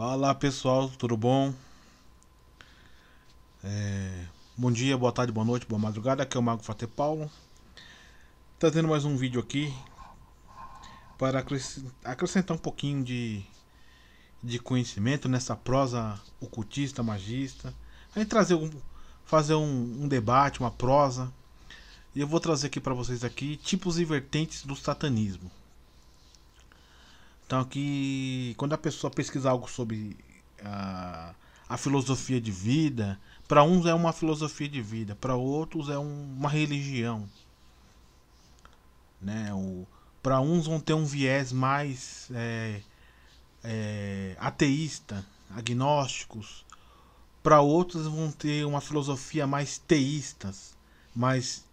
Fala pessoal, tudo bom? É... Bom dia, boa tarde, boa noite, boa madrugada. Aqui é o Mago Fate Paulo, trazendo mais um vídeo aqui para acrescentar um pouquinho de, de conhecimento nessa prosa ocultista, magista. A trazer um, fazer um, um debate, uma prosa. E eu vou trazer aqui para vocês aqui tipos e vertentes do satanismo. Então aqui quando a pessoa pesquisar algo sobre a, ah, a filosofia de vida, para uns é uma filosofia de vida, para outros é um, uma religião, né? O para uns vão ter um viés mais é, é, ateísta, agnósticos, para outros vão ter uma filosofia mais teístas, mais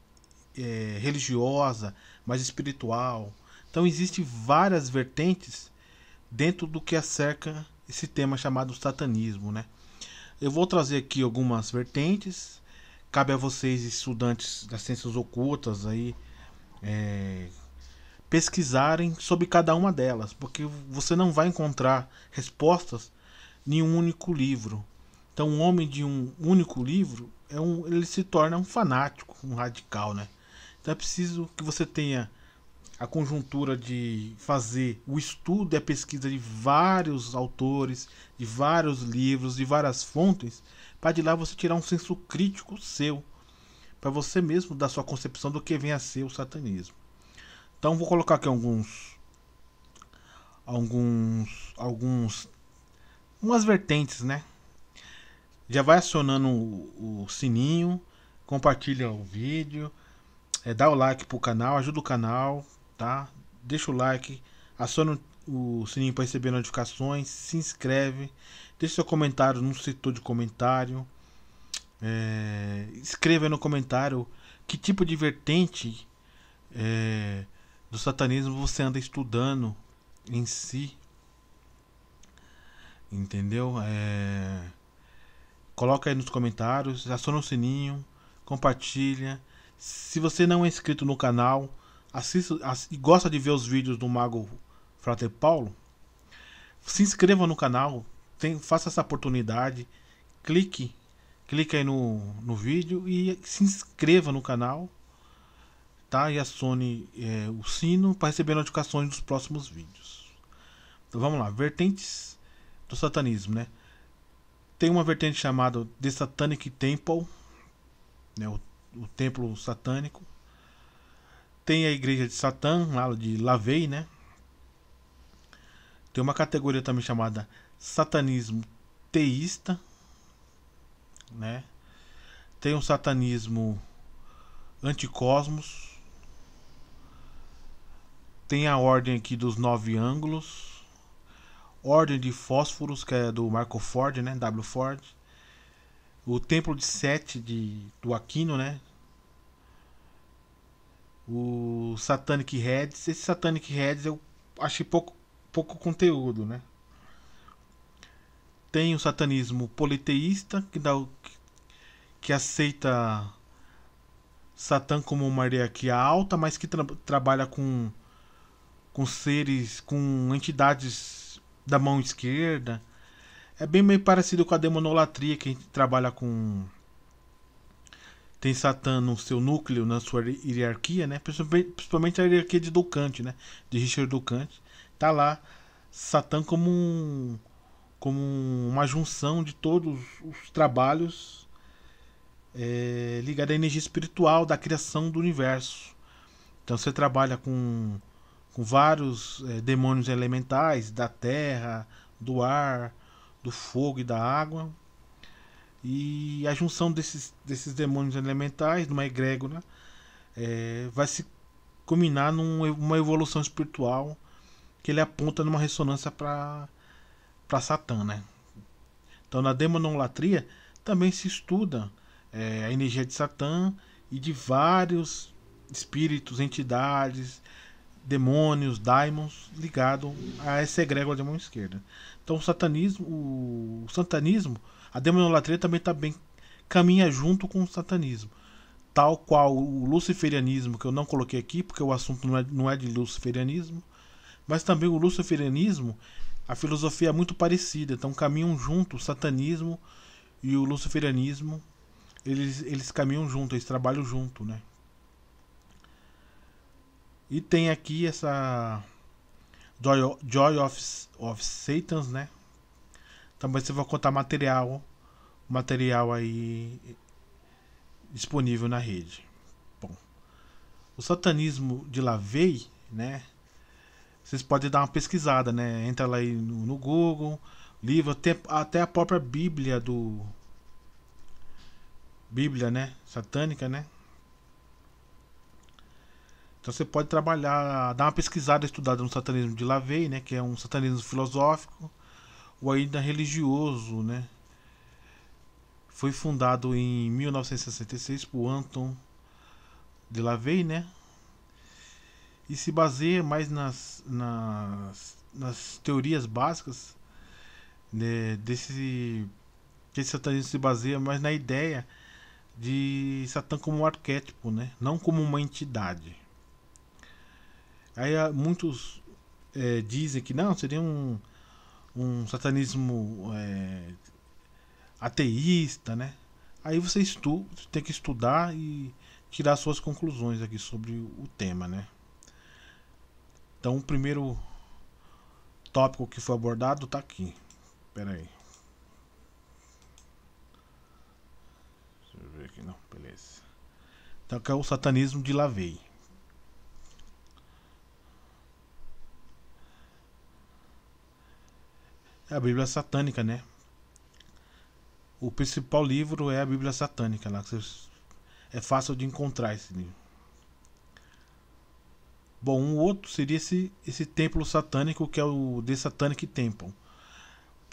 é, religiosa, mais espiritual. Então existem várias vertentes dentro do que acerca esse tema chamado satanismo, né? Eu vou trazer aqui algumas vertentes. Cabe a vocês, estudantes das ciências ocultas, aí é, pesquisarem sobre cada uma delas, porque você não vai encontrar respostas em um único livro. Então, um homem de um único livro é um, ele se torna um fanático, um radical, né? Então é preciso que você tenha a conjuntura de fazer o estudo e a pesquisa de vários autores, de vários livros, de várias fontes, para de lá você tirar um senso crítico seu, para você mesmo dar sua concepção do que vem a ser o satanismo. Então vou colocar aqui alguns alguns alguns umas vertentes, né? Já vai acionando o, o sininho, compartilha o vídeo, é, dá o like pro canal, ajuda o canal, tá? Deixa o like, aciona o sininho para receber notificações, se inscreve, deixa seu comentário no setor de comentário. É, escreva no comentário que tipo de vertente é, do satanismo você anda estudando em si. Entendeu? É, coloca aí nos comentários, aciona o sininho, compartilha. Se você não é inscrito no canal, assista, e gosta de ver os vídeos do Mago Frater Paulo, se inscreva no canal, tem, faça essa oportunidade, clique, clique aí no, no vídeo e se inscreva no canal, tá? E acione é, o sino para receber notificações dos próximos vídeos. Então vamos lá, vertentes do satanismo, né? Tem uma vertente chamada The Satanic Temple, né? o, o templo satânico tem a igreja de Satã, lá de Lavei, né? Tem uma categoria também chamada satanismo teísta, né? Tem o satanismo anticosmos. Tem a ordem aqui dos nove ângulos. Ordem de fósforos, que é do Marco Ford, né? W Ford. O templo de Sete de, do Aquino, né? o Satanic Heads. Esse Satanic Heads eu achei pouco, pouco conteúdo, né? Tem o satanismo politeísta, que, dá, o, que aceita Satã como uma hierarquia alta, mas que tra trabalha com, com seres, com entidades da mão esquerda. É bem meio parecido com a demonolatria, que a gente trabalha com tem Satã no seu núcleo, na sua hierarquia, né? principalmente a hierarquia de Dolcante, né? de Richard Dolcante, tá lá Satã como, um, como uma junção de todos os trabalhos é, eh, ligados à energia espiritual da criação do universo. Então você trabalha com, com vários é, demônios elementais da terra, do ar, do fogo e da água, e a junção desses, desses demônios elementais, numa egrégora, né, é, vai se culminar numa evolução espiritual que ele aponta numa ressonância para Satã. Né? Então, na demonolatria também se estuda é, a energia de Satã e de vários espíritos, entidades, demônios, daimons ligados a essa egrégora de mão esquerda. Então, o satanismo, o, o a demonolatria também tá bem, caminha junto com o satanismo. Tal qual o luciferianismo, que eu não coloquei aqui, porque o assunto não é, não é de luciferianismo, mas também o luciferianismo, a filosofia é muito parecida, então caminham junto o satanismo e o luciferianismo, eles, eles caminham junto, eles trabalham junto, né? E tem aqui essa Joy, Joy of, of Satans, né? Também você vai contar material, material aí disponível na rede. Bom, o satanismo de Lavey, né? Vocês podem dar uma pesquisada, né? Entra lá aí no, no Google, livro, até, até a própria Bíblia do Bíblia, né? Satânica, né? Então você pode trabalhar, dar uma pesquisada, estudada no satanismo de Lavey, né? Que é um satanismo filosófico o ainda religioso, né? Foi fundado em 1966 por Anton Lavey né? E se baseia mais nas, nas, nas teorias básicas né? desse que esse satanismo se baseia mais na ideia de Satã como um arquétipo, né? Não como uma entidade. Aí ah, muitos é, dizem que não, seria um um satanismo é, ateísta, né? Aí você estu, tem que estudar e tirar suas conclusões aqui sobre o tema, né? Então o primeiro tópico que foi abordado está aqui. Pera aí. Deixa eu ver aqui, não, beleza. Então que é o satanismo de Lavei. é a Bíblia satânica, né? O principal livro é a Bíblia satânica, lá é fácil de encontrar esse livro. Bom, um outro seria esse, esse templo satânico, que é o The Satanic Temple.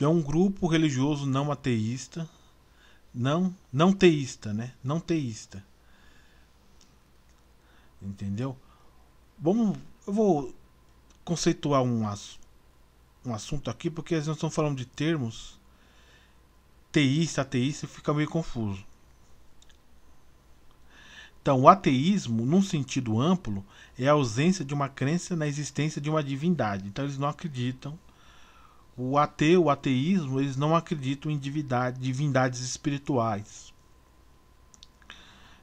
É um grupo religioso não ateísta, não, não teísta, né? Não teísta. Entendeu? Vamos, eu vou conceituar um, um assunto aqui, porque nós estamos falando de termos teísta, ateísta, fica meio confuso. Então, o ateísmo, num sentido amplo, é a ausência de uma crença na existência de uma divindade. Então, eles não acreditam. O ateu, o ateísmo, eles não acreditam em divindade, divindades espirituais.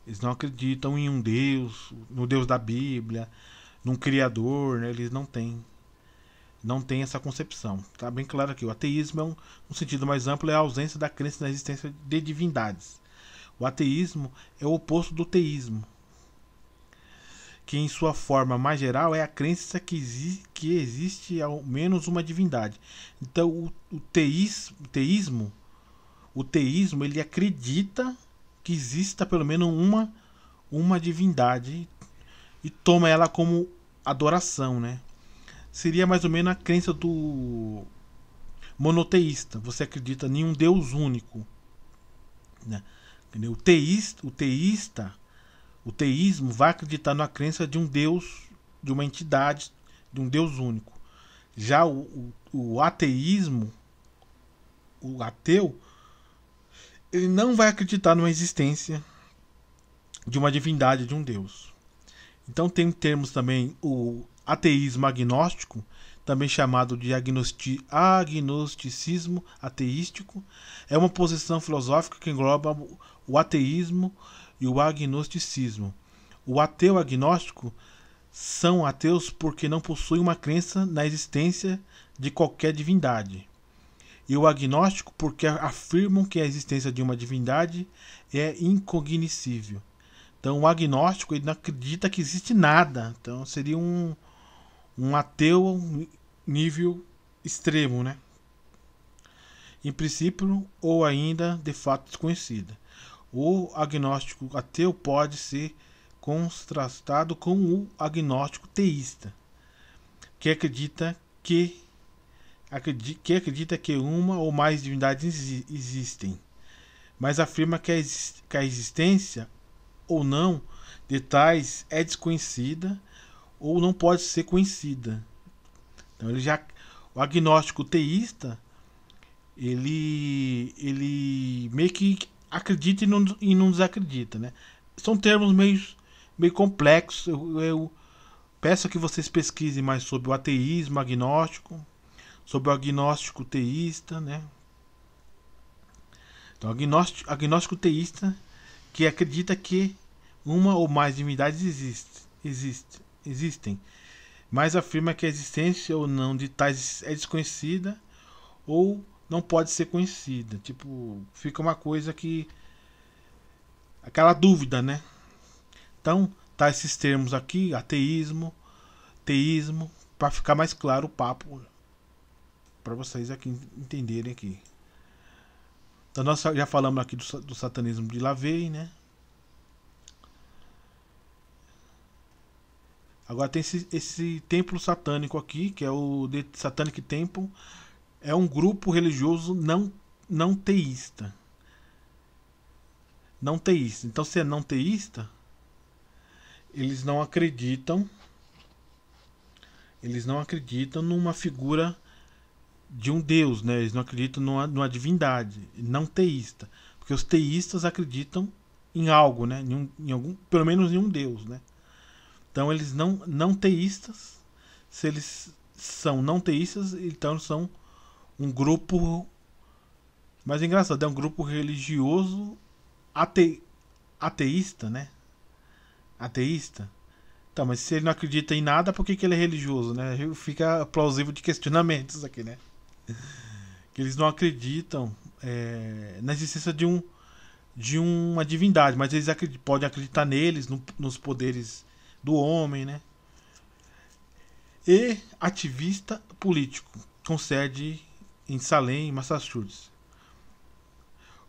Eles não acreditam em um Deus, no Deus da Bíblia, num Criador, né? eles não têm não tem essa concepção. Está bem claro aqui. O ateísmo, é um, sentido mais amplo, é a ausência da crença na existência de divindades. O ateísmo é o oposto do teísmo, que em sua forma mais geral é a crença que, exi que existe ao menos uma divindade. Então, o, o, teis teísmo, o teísmo, ele acredita que exista pelo menos uma uma divindade e toma ela como adoração, né? seria mais ou menos a crença do monoteísta. Você acredita em um Deus único. Né? O, teísta, o teísta, o teísmo vai acreditar na crença de um Deus, de uma entidade, de um Deus único. Já o, o, o ateísmo, o ateu, ele não vai acreditar numa existência de uma divindade, de um Deus. Então tem termos também o ateísmo agnóstico, também chamado de agnosti, agnosticismo ateístico, é uma posição filosófica que engloba o ateísmo e o agnosticismo. O ateu agnóstico são ateus porque não possuem uma crença na existência de qualquer divindade. E o agnóstico porque afirmam que a existência de uma divindade é incognoscível. Então o agnóstico ele não acredita que existe nada. Então seria um, um ateu nível extremo, né? Em princípio ou ainda de fato desconhecida. O agnóstico ateu pode ser contrastado com o agnóstico teísta, que acredita que que acredita que uma ou mais divindades existem, mas afirma que a existência ou não de tais é desconhecida ou não pode ser conhecida. Então ele já o agnóstico teísta ele ele meio que acredita e não, e não desacredita, né? São termos meio meio complexos. Eu, eu peço que vocês pesquisem mais sobre o ateísmo agnóstico, sobre o agnóstico teísta, né? Então, agnóstico, agnóstico teísta que acredita que uma ou mais divindades existe, existe existem, mas afirma que a existência ou não de tais é desconhecida ou não pode ser conhecida. Tipo, fica uma coisa que. aquela dúvida, né? Então, tá esses termos aqui: ateísmo, teísmo, para ficar mais claro o papo para vocês aqui entenderem aqui. Então nós já falamos aqui do, do satanismo de Lavey, né? Agora tem esse, esse templo satânico aqui, que é o The Satanic Temple. É um grupo religioso não, não teísta. Não teísta. Então, se é não teísta, eles não acreditam. Eles não acreditam numa figura de um deus, né? Eles não acreditam numa, numa divindade, não teísta, porque os teístas acreditam em algo, né? Em, um, em algum, pelo menos em um deus, né? Então eles não, não teístas, se eles são não teístas, então são um grupo. Mas é engraçado, é um grupo religioso ate, ateísta, né? Ateísta. tá mas se ele não acredita em nada, por que, que ele é religioso, né? Fica plausível de questionamentos aqui, né? Que eles não acreditam é, na existência de um de uma divindade, mas eles acredit podem acreditar neles, no, nos poderes do homem, né? E ativista político, com sede em Salem, Massachusetts.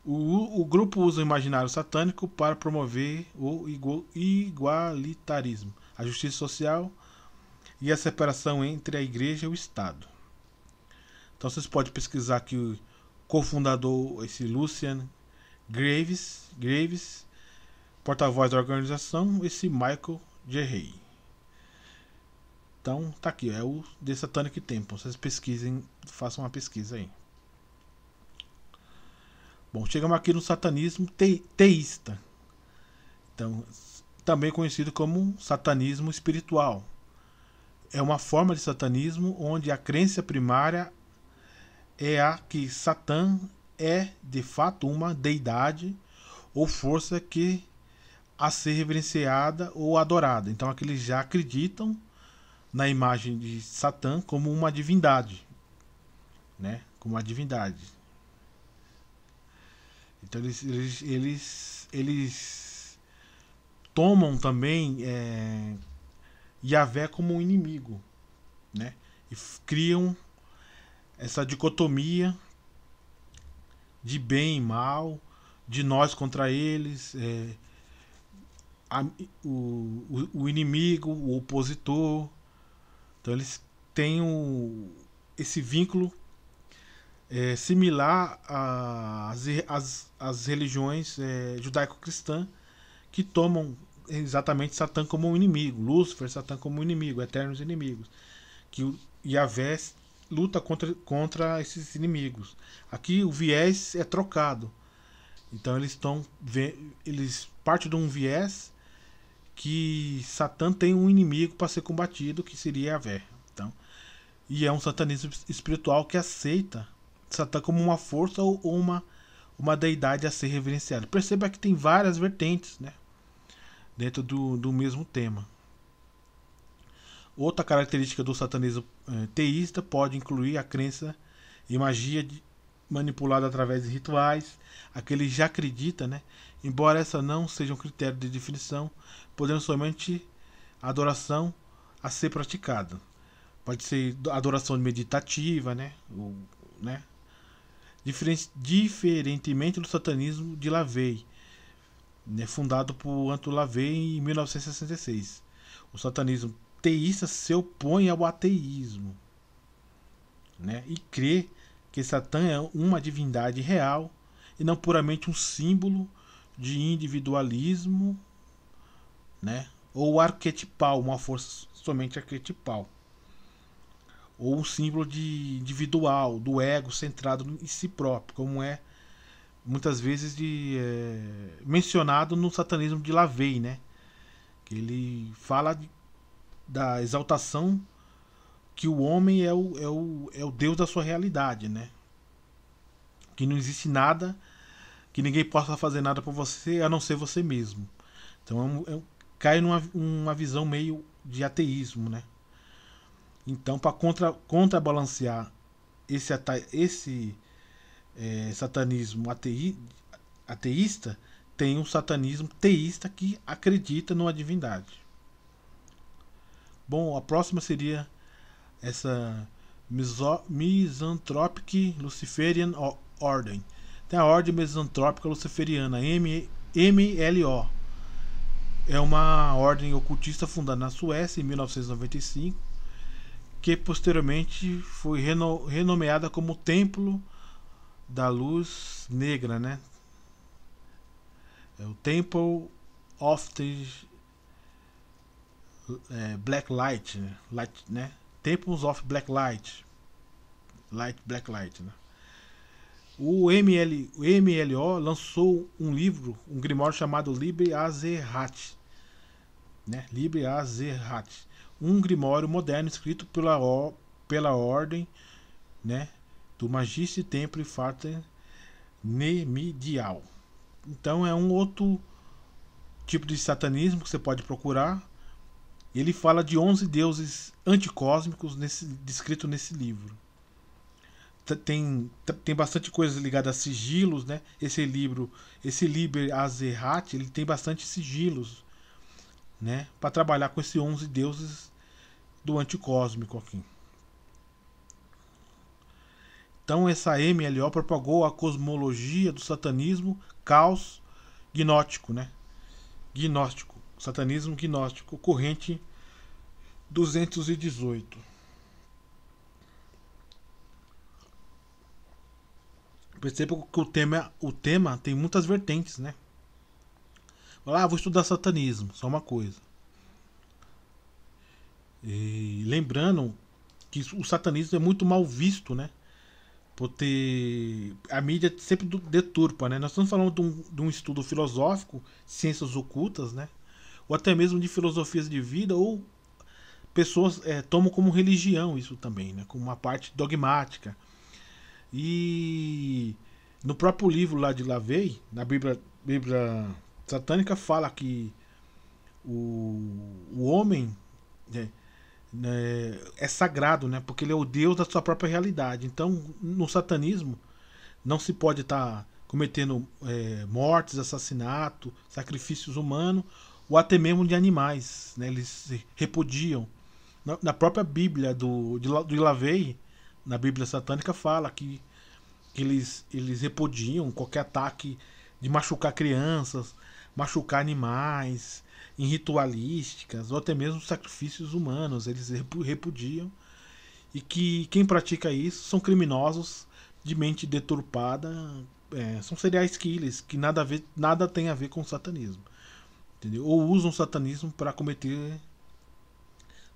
O, o grupo usa o imaginário satânico para promover o igualitarismo, a justiça social e a separação entre a igreja e o Estado. Então vocês podem pesquisar que o cofundador, esse Lucian Graves, Graves porta-voz da organização, esse Michael rei. Então tá aqui, é o The Satanic Temple. Vocês pesquisem, façam uma pesquisa aí. Bom, chegamos aqui no satanismo te teísta. Então, também conhecido como satanismo espiritual. É uma forma de satanismo onde a crença primária é a que Satã é de fato uma deidade ou força que a ser reverenciada ou adorada. Então aqueles já acreditam na imagem de Satã como uma divindade, né? Como uma divindade. Então eles eles eles, eles tomam também é, Yahvé como um inimigo, né? E criam essa dicotomia de bem e mal, de nós contra eles, é, a, o, o inimigo, o opositor. Então eles têm o, esse vínculo é, similar às, as as religiões é, judaico-cristã que tomam exatamente Satã como um inimigo, Lúcifer, Satã como um inimigo, eternos inimigos, que o Yahvé luta contra, contra esses inimigos. Aqui o viés é trocado. Então eles estão eles parte de um viés que Satã tem um inimigo para ser combatido, que seria a Vé. Então, e é um satanismo espiritual que aceita Satã como uma força ou uma, uma deidade a ser reverenciada. Perceba que tem várias vertentes né? dentro do, do mesmo tema. Outra característica do satanismo eh, teísta pode incluir a crença em magia de, manipulada através de rituais, aquele já acredita, né? Embora essa não seja um critério de definição, podendo somente a adoração a ser praticada. Pode ser adoração meditativa, né? Ou, né? diferentemente do satanismo de Lavey, né, fundado por Anton Lavey em 1966. O satanismo teísta se opõe ao ateísmo né, e crê que Satã é uma divindade real e não puramente um símbolo de individualismo né? Ou arquetipal, uma força somente arquetipal. Ou um símbolo de individual, do ego centrado em si próprio, como é muitas vezes de, é, mencionado no satanismo de Lavey, né? Que ele fala de, da exaltação que o homem é o, é, o, é o Deus da sua realidade, né? Que não existe nada, que ninguém possa fazer nada por você a não ser você mesmo. Então é um, é um, cai numa uma visão meio de ateísmo, né? Então, para contra, contrabalancear esse, esse é, satanismo atei, ateísta, tem um satanismo teísta que acredita numa divindade. Bom, a próxima seria essa miso, Misanthropic Luciferian order Tem a Ordem Misantrópica Luciferiana, MLO é uma ordem ocultista fundada na Suécia em 1995, que posteriormente foi reno, renomeada como Templo da Luz Negra, né? É o Temple of the é, Black Light, né? Light, né? Temples of Black Light. Light, Black Light, né? O, ML, o MLO lançou um livro, um grimório chamado Libre Azerrat. Né? Libre Azerrat. Um grimório moderno escrito pela, o, pela ordem né? do Magister Templi Frater Nemidial. Então é um outro tipo de satanismo que você pode procurar. Ele fala de 11 deuses anticósmicos nesse, descrito nesse livro tem, tem bastante coisa ligada a sigilos, né? Esse livro, esse Liber Azerat, ele tem bastante sigilos, né? Para trabalhar com esses 11 deuses do anticósmico aqui. Então essa MLO propagou a cosmologia do satanismo caos gnóstico, né? Gnóstico, satanismo gnóstico, corrente 218. Perceba que o tema, o tema tem muitas vertentes, né? Ah, vou estudar satanismo, só uma coisa. E lembrando que o satanismo é muito mal visto, né? Por ter. A mídia sempre deturpa, né? Nós estamos falando de um, de um estudo filosófico, ciências ocultas, né? Ou até mesmo de filosofias de vida, ou pessoas é, tomam como religião isso também, né? Como uma parte dogmática e no próprio livro lá de Lavei, na Bíblia, Bíblia satânica, fala que o, o homem né, né, é sagrado, né? Porque ele é o Deus da sua própria realidade. Então, no satanismo, não se pode estar tá cometendo é, mortes, assassinato, sacrifícios humanos ou até mesmo de animais, né? Eles se repudiam. Na, na própria Bíblia do, de, de na Bíblia satânica fala que eles, eles repudiam qualquer ataque de machucar crianças, machucar animais, em ritualísticas, ou até mesmo sacrifícios humanos, eles repudiam. E que quem pratica isso são criminosos de mente deturpada, é, são seriais killers que nada, a ver, nada tem a ver com o satanismo. Entendeu? Ou usam o satanismo para cometer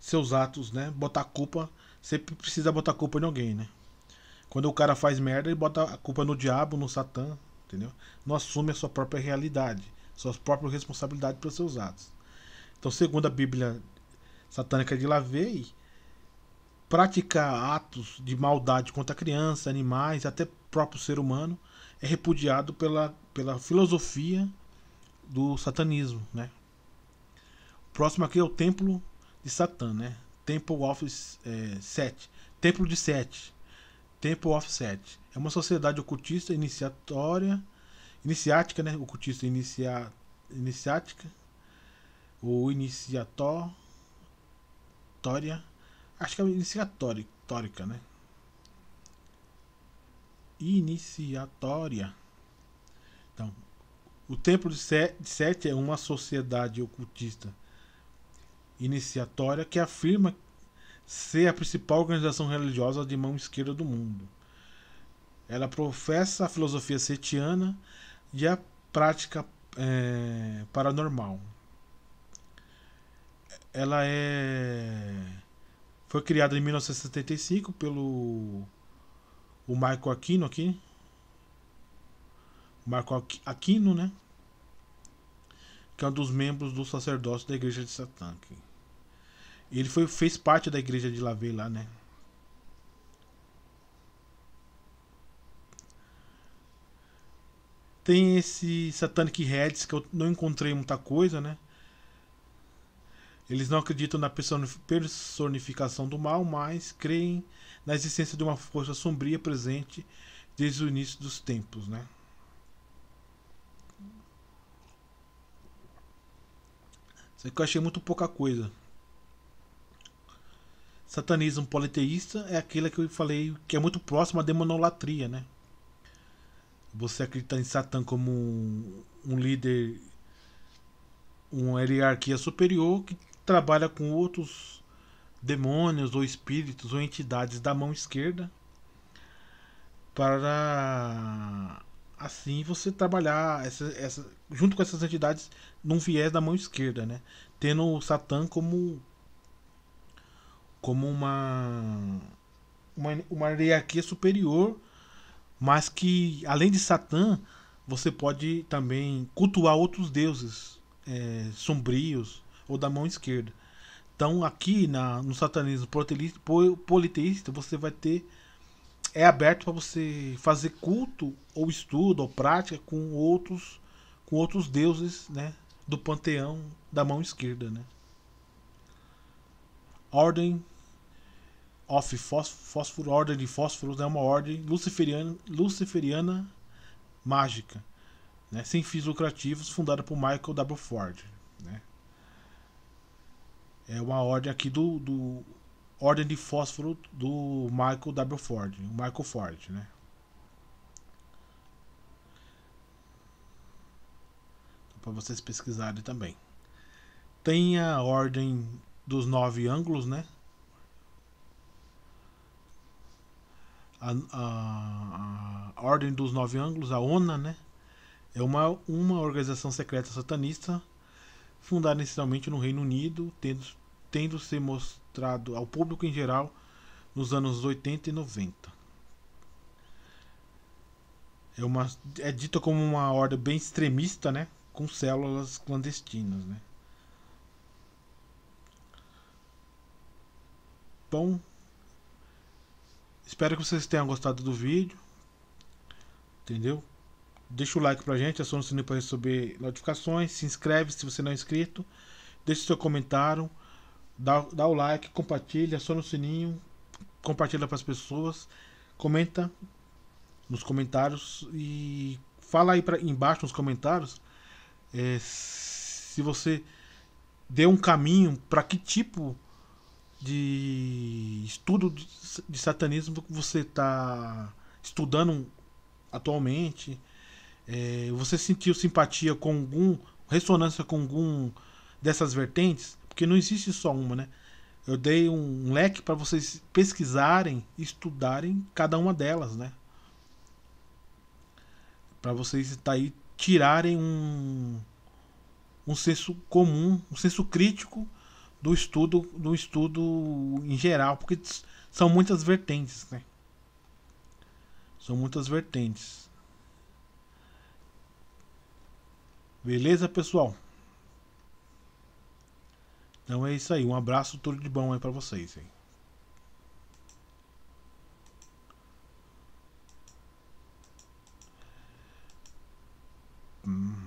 seus atos, né? botar culpa sempre precisa botar culpa em alguém, né? Quando o cara faz merda, ele bota a culpa no diabo, no satã, entendeu? Não assume a sua própria realidade, sua própria responsabilidade pelos seus atos. Então, segundo a Bíblia satânica de Lavey, praticar atos de maldade contra crianças, animais, até próprio ser humano, é repudiado pela, pela filosofia do satanismo, né? O próximo aqui é o templo de Satã, né? Temple of é, Set, Templo de Sete, Temple of Set. É uma sociedade ocultista iniciatória, iniciática, né? Ocultista inicia, iniciática ou iniciatória, acho que é iniciatória, tórica, né? Iniciatória. Então, o Templo de Sete é uma sociedade ocultista iniciatória que afirma ser a principal organização religiosa de mão esquerda do mundo. Ela professa a filosofia setiana e a prática é, paranormal. Ela é foi criada em 1975 pelo o Marco Aquino aqui. Marco Aquino, né? Que é um dos membros do sacerdócio da Igreja de Satã. Aqui. Ele foi, fez parte da igreja de Lavey lá, né? Tem esse Satanic Heads que eu não encontrei muita coisa, né? Eles não acreditam na personificação do mal, mas creem na existência de uma força sombria presente desde o início dos tempos, né? Isso aqui eu achei muito pouca coisa. Satanismo politeísta é aquele que eu falei que é muito próximo à demonolatria, né? Você acredita em Satã como um, um líder, uma hierarquia superior que trabalha com outros demônios ou espíritos ou entidades da mão esquerda para assim você trabalhar essa, essa, junto com essas entidades num viés da mão esquerda, né? Tendo o Satã como como uma, uma, uma hierarquia superior, mas que além de Satã, você pode também cultuar outros deuses é, sombrios ou da mão esquerda. Então aqui na, no satanismo politeísta você vai ter é aberto para você fazer culto ou estudo ou prática com outros com outros deuses, né, do panteão da mão esquerda, né? ordem of fósforo, ordem de fósforos é uma ordem luciferiana, luciferiana mágica, né, sem fins lucrativos, fundada por Michael W. Ford. Né. É uma ordem aqui do, do ordem de fósforo do Michael W. Ford, Michael Ford, né. Para vocês pesquisarem também. Tem a ordem dos nove ângulos, né? A, a, a, Ordem dos Nove Ângulos, a ONA, né? É uma, uma organização secreta satanista fundada inicialmente no Reino Unido, tendo, tendo se mostrado ao público em geral nos anos 80 e 90. É, uma, é dita como uma ordem bem extremista, né? Com células clandestinas, né? Bom, espero que vocês tenham gostado do vídeo. Entendeu? Deixa o like pra gente, aciona o sininho para receber notificações, se inscreve se você não é inscrito, deixa o seu comentário, dá, dá o like, compartilha, aciona o sininho, compartilha para as pessoas, comenta nos comentários e fala aí pra, embaixo nos comentários é, se você deu um caminho para que tipo de estudo de satanismo que você está estudando atualmente? É, você sentiu simpatia com algum, ressonância com algum dessas vertentes? Porque não existe só uma, né? Eu dei um leque para vocês pesquisarem e estudarem cada uma delas, né? Para vocês tá aí tirarem um, um senso comum, um senso crítico do estudo, do estudo em geral, porque são muitas vertentes, né? São muitas vertentes. Beleza, pessoal? Então é isso aí. Um abraço, tudo de bom aí para vocês. Aí. Mm. Hum.